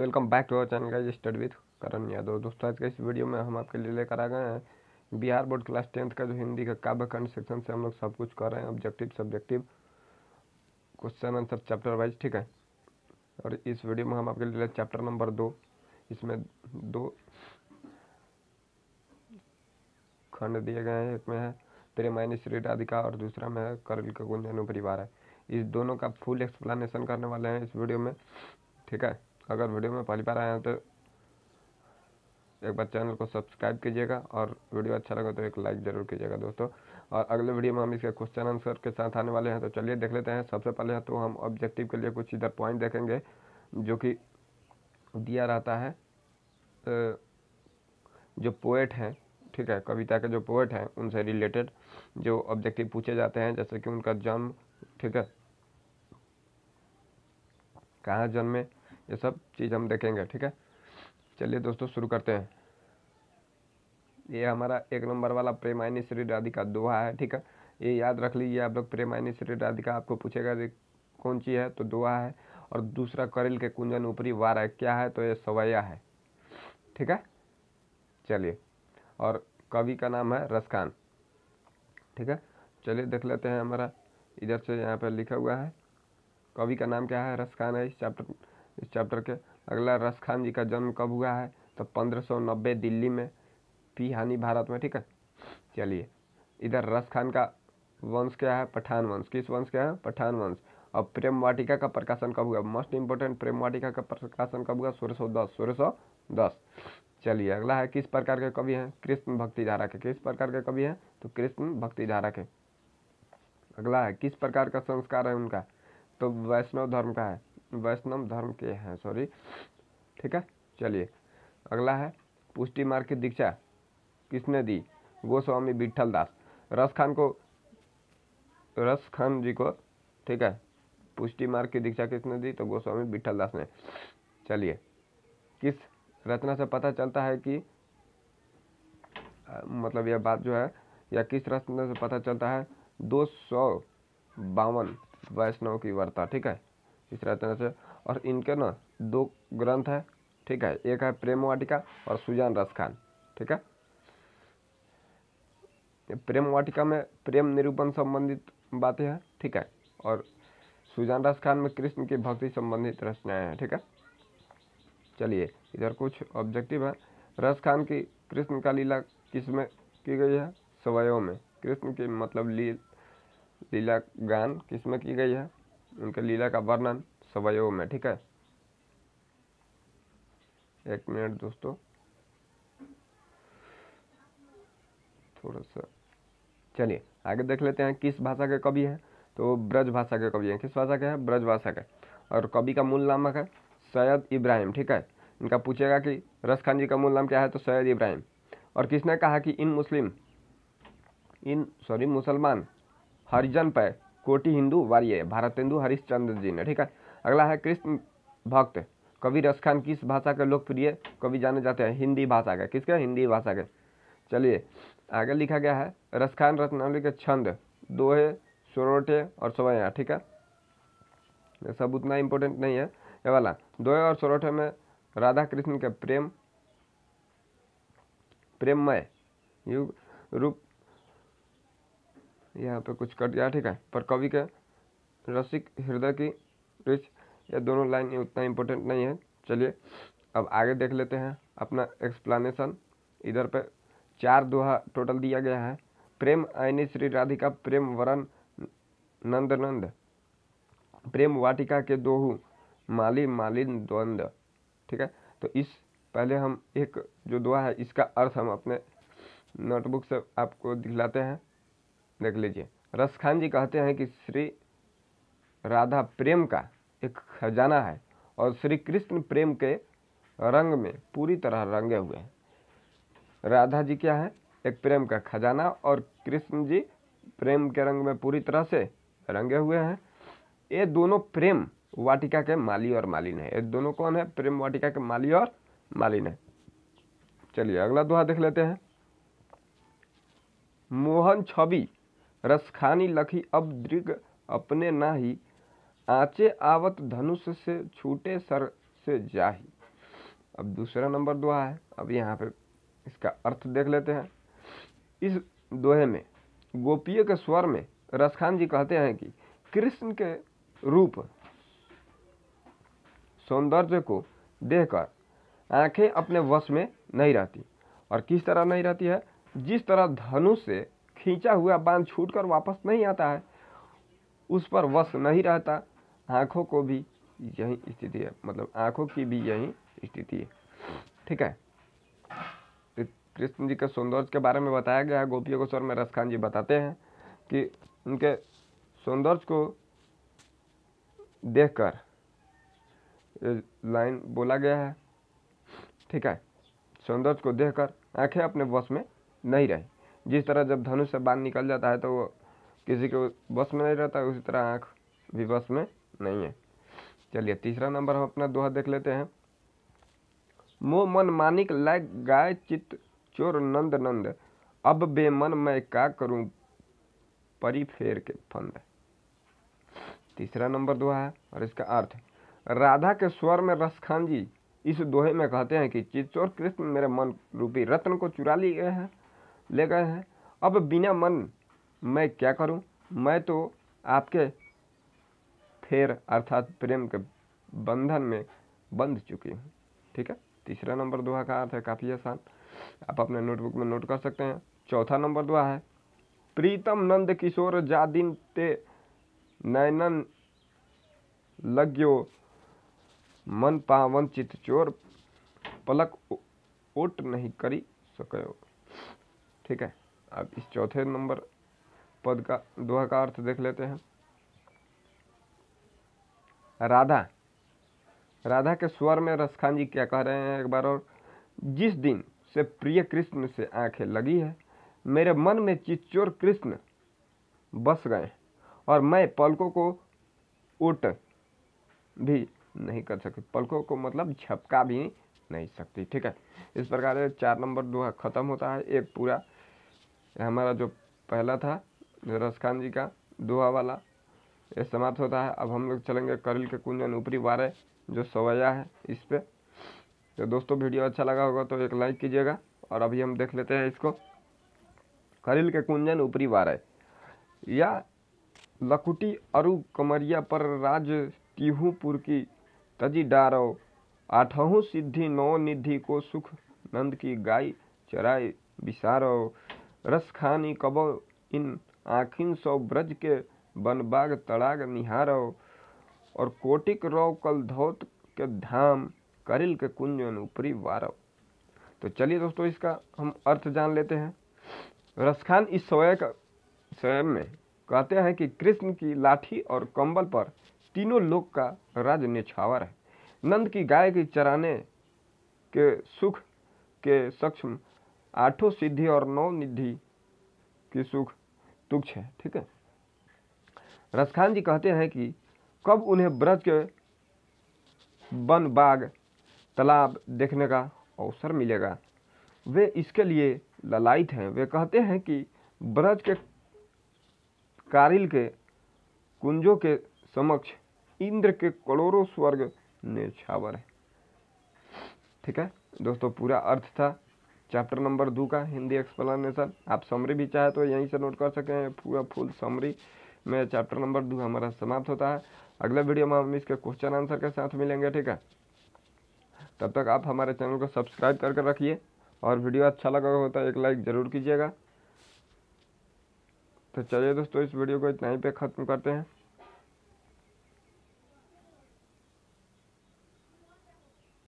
welcome back to our channel का study with Karan Yadav दोस्तों आज के इस वीडियो में हम आपके लिए लेकर आ गए हैं बिहार बोर्ड क्लास टेंथ का जो हिंदी का काव्य खंड सेक्शन से हम लोग सब कुछ कर रहे हैं objective subjective question answer chapter wise ठीक है और इस वीडियो में हम आपके लिए चैप्टर नंबर दो इसमें दो खंड दिए गए हैं एक में है प्रेमायनी श्री राधिका और दूसरा में है करल का गुंजन परिवार है इस दोनों का फुल एक्सप्लानशन करने वाले हैं इस वीडियो में ठीक है अगर वीडियो में पहली बार आए हैं तो एक बार चैनल को सब्सक्राइब कीजिएगा और वीडियो अच्छा लगा तो एक लाइक ज़रूर कीजिएगा दोस्तों और अगले वीडियो में हम इसके क्वेश्चन आंसर के साथ आने वाले हैं तो चलिए देख लेते हैं सबसे पहले तो हम ऑब्जेक्टिव के लिए कुछ इधर पॉइंट देखेंगे जो कि दिया रहता है जो पोएट हैं ठीक है कविता के जो पोएट हैं उनसे रिलेटेड जो ऑब्जेक्टिव पूछे जाते हैं जैसे कि उनका जन्म ठीक है कहाँ जन्मे ये सब चीज़ हम देखेंगे ठीक है चलिए दोस्तों शुरू करते हैं ये हमारा एक नंबर वाला प्रेमायनी श्री राधिका दोहा है ठीक है ये याद रख लीजिए आप लोग प्रेमायनी श्री राधिका आपको पूछेगा कौन सी है तो दोहा है और दूसरा करिल के कुंजन ऊपरी वार है क्या है तो ये सवैया है ठीक है चलिए और कवि का नाम है रसखान ठीक है चलिए देख लेते हैं हमारा इधर से यहाँ पर लिखा हुआ है कवि का नाम क्या है रसखान है इस चैप्टर इस चैप्टर के अगला रस खान जी का जन्म कब हुआ है तो 1590 दिल्ली में पी भारत में ठीक है चलिए इधर रस खान का वंश क्या है पठान वंश किस वंश क्या है पठान वंश और प्रेम वाटिका का प्रकाशन कब हुआ मोस्ट इंपोर्टेंट प्रेम वाटिका का प्रकाशन कब हुआ सोलह सौ दस सोलह सौ दस चलिए अगला है किस प्रकार के कवि हैं कृष्ण भक्ति धारा के किस प्रकार के कवि हैं तो कृष्ण भक्ति धारा के अगला है किस प्रकार का संस्कार है उनका तो वैष्णव धर्म का है वैष्णव धर्म के हैं सॉरी ठीक है चलिए अगला है पुष्टि मार्ग की दीक्षा किसने दी गोस्वामी विट्ठल दास रस खान को रस खान जी को ठीक है पुष्टि मार्ग की दीक्षा किसने दी तो गोस्वामी विट्ठल दास ने चलिए किस रचना से पता चलता है कि मतलब यह बात जो है या किस रचना से पता चलता है दो सौ बावन वैष्णव की वार्ता ठीक है इस रचना से और इनके ना दो ग्रंथ है ठीक है एक है प्रेम वाटिका और सुजान रस खान ठीक है प्रेम वाटिका में प्रेम निरूपण संबंधित बातें हैं ठीक है और सुजान रस खान में कृष्ण की भक्ति संबंधित रचनाएं हैं ठीक है चलिए इधर कुछ ऑब्जेक्टिव है रस खान की कृष्ण का लीला किस में की गई है सवयों में कृष्ण की मतलब ली लीला गान किस में की गई है उनके लीला का वर्णन सवयव में ठीक है एक मिनट दोस्तों थोड़ा सा चलिए आगे देख लेते हैं किस भाषा के कवि हैं तो ब्रज भाषा के कवि हैं किस भाषा के हैं ब्रज भाषा के और कवि का मूल नामक है सैयद इब्राहिम ठीक है इनका पूछेगा कि रस खान जी का मूल नाम क्या है तो सैयद इब्राहिम और किसने कहा कि इन मुस्लिम इन सॉरी मुसलमान हरिजन पर कोटि हिंदू वार्य भारतेंदु हरिश्चंद्र जी ने ठीक है अगला है कृष्ण भक्त कवि रस खान किस भाषा के लोकप्रिय कवि जाने जाते हैं हिंदी भाषा के किसके हिंदी भाषा के चलिए आगे लिखा गया है रसखान रत्नावली के छंद दोहे सोरोठे और सवैया ठीक है ये सब उतना इम्पोर्टेंट नहीं है ये वाला दोहे और सोरोठे में राधा कृष्ण के प्रेम प्रेममय युग रूप यहाँ पे कुछ कट जाए ठीक है पर कवि के रसिक हृदय की रिच या दोनों लाइन ये उतना इम्पोर्टेंट नहीं है चलिए अब आगे देख लेते हैं अपना एक्सप्लानेशन इधर पे चार दोहा टोटल दिया गया है प्रेम आयनी श्री राधिका प्रेम वरण नंद नंद प्रेम वाटिका के दोहू माली मालिन द्वंद ठीक है तो इस पहले हम एक जो दोहा है इसका अर्थ हम अपने नोटबुक से आपको दिखलाते हैं देख लीजिए रस खान जी कहते हैं कि श्री राधा प्रेम का एक खजाना है और श्री कृष्ण प्रेम के रंग में पूरी तरह रंगे हुए हैं राधा जी क्या है एक प्रेम का खजाना और कृष्ण जी प्रेम के रंग में पूरी तरह से रंगे हुए हैं ये दोनों प्रेम वाटिका के माली और मालिन है ये दोनों कौन है प्रेम वाटिका के माली और मालिन है चलिए अगला दोहा देख लेते हैं मोहन छवि रसखानी लखी अब दृग अपने नाही आचे आवत धनुष से छूटे सर से जाही अब दूसरा नंबर दोहा है अब यहाँ पे इसका अर्थ देख लेते हैं इस दोहे में गोपीय के स्वर में रसखान जी कहते हैं कि कृष्ण के रूप सौंदर्य को देखकर आंखें अपने वश में नहीं रहती और किस तरह नहीं रहती है जिस तरह धनुष से खींचा हुआ बांध छूट कर वापस नहीं आता है उस पर वश नहीं रहता आँखों को भी यही स्थिति है मतलब आँखों की भी यही स्थिति है ठीक है तो कृष्ण जी के सौंदर्य के बारे में बताया गया है गोपियों को स्वर में रसखान जी बताते हैं कि उनके सौंदर्य को देखकर लाइन बोला गया है ठीक है सौंदर्य को देखकर आंखें अपने वश में नहीं रहीं जिस तरह जब धनुष से बाण निकल जाता है तो वो किसी के बस में नहीं रहता है उसी तरह आँख भी बस में नहीं है चलिए तीसरा नंबर हम अपना दोहा देख लेते हैं मोह मन मानिक लाय गाय चित चोर नंद नंद अब बेमन मैं का करूं परी फेर के फंद तीसरा नंबर दोहा है और इसका अर्थ राधा के स्वर में रसखान जी इस दोहे में कहते हैं कि चोर कृष्ण मेरे मन रूपी रत्न को चुरा लिए हैं ले गए हैं अब बिना मन मैं क्या करूं मैं तो आपके फेर अर्थात प्रेम के बंधन में बंध चुकी हूँ ठीक है तीसरा नंबर दुआ का अर्थ है काफ़ी आसान आप अपने नोटबुक में नोट कर सकते हैं चौथा नंबर दुआ है प्रीतम नंद किशोर जा दिन ते नयनन लग्यो मन पावन चित चोर पलक ओट नहीं करी सको ठीक है अब इस चौथे नंबर पद का दोहा का अर्थ देख लेते हैं राधा राधा के स्वर में रसखान जी क्या कह रहे हैं एक बार और जिस दिन से प्रिय कृष्ण से आंखें लगी है मेरे मन में चिचोर कृष्ण बस गए और मैं पलकों को उट भी नहीं कर सकती पलकों को मतलब झपका भी नहीं सकती ठीक है इस प्रकार चार नंबर दोहा खत्म होता है एक पूरा हमारा जो पहला था रसखान जी का दोहा वाला ये समाप्त होता है अब हम लोग चलेंगे करिल के कुंजन ऊपरी वारे जो सवैया है इस पर तो दोस्तों वीडियो अच्छा लगा होगा तो एक लाइक कीजिएगा और अभी हम देख लेते हैं इसको करिल के कुंजन ऊपरी वारे या लकुटी अरु कमरिया पर राज तिहूपुर की तजी डारो आठहू सिद्धि नौ निधि को सुख नंद की गाय चराय बिसारो रस खानी कबो इन आखिन सौ ब्रज के बनबाग तड़ाग निहारो और कोटिक रो कल धोत के धाम करिल के कुंजन ऊपरी वारो तो चलिए दोस्तों इसका हम अर्थ जान लेते हैं रसखान इस स्वयं का स्वयं में कहते हैं कि कृष्ण की लाठी और कंबल पर तीनों लोक का राज निछावर है नंद की गाय की चराने के सुख के सक्षम आठों सिद्धि और नौ निधि की सुख तुक्ष है ठीक है रसखान जी कहते हैं कि कब उन्हें ब्रज के वन बाग तालाब देखने का अवसर मिलेगा वे इसके लिए ललायत हैं वे कहते हैं कि ब्रज के कारिल के कुंजों के समक्ष इंद्र के करोड़ों स्वर्ग ने छावर है ठीक है दोस्तों पूरा अर्थ था चैप्टर नंबर दो का हिंदी एक्सप्लेनेशन आप समरी भी चाहे तो यहीं से नोट कर सकते हैं पूरा फुल समरी में चैप्टर नंबर दो हमारा समाप्त होता है अगले वीडियो में हम इसके क्वेश्चन आंसर के साथ मिलेंगे ठीक है तब तक आप हमारे चैनल को सब्सक्राइब करके रखिए और वीडियो अच्छा लगा होता तो है एक लाइक ज़रूर कीजिएगा तो चलिए दोस्तों इस वीडियो को इतना ही पे ख़त्म करते हैं